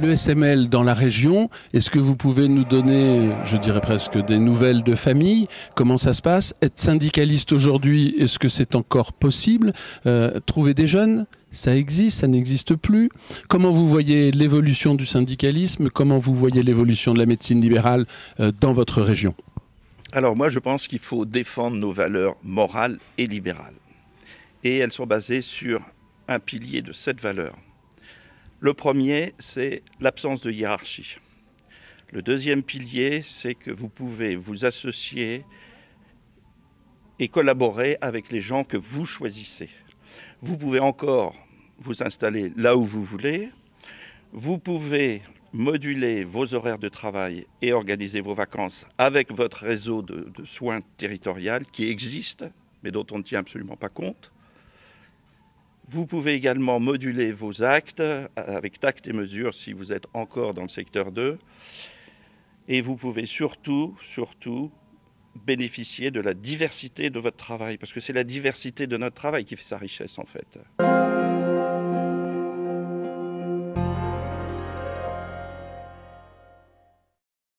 le SML dans la région. Est-ce que vous pouvez nous donner, je dirais presque, des nouvelles de famille Comment ça se passe Être syndicaliste aujourd'hui, est-ce que c'est encore possible euh, Trouver des jeunes ça existe, ça n'existe plus. Comment vous voyez l'évolution du syndicalisme Comment vous voyez l'évolution de la médecine libérale euh, dans votre région Alors moi, je pense qu'il faut défendre nos valeurs morales et libérales. Et elles sont basées sur un pilier de cette valeur le premier, c'est l'absence de hiérarchie. Le deuxième pilier, c'est que vous pouvez vous associer et collaborer avec les gens que vous choisissez. Vous pouvez encore vous installer là où vous voulez. Vous pouvez moduler vos horaires de travail et organiser vos vacances avec votre réseau de, soins territorial qui existe, mais dont on ne tient absolument pas compte. Vous pouvez également moduler vos actes euh, avec tact et mesure si vous êtes encore dans le secteur 2. Et vous pouvez surtout, surtout bénéficier de la diversité de votre travail, parce que c'est la diversité de notre travail qui fait sa richesse en fait.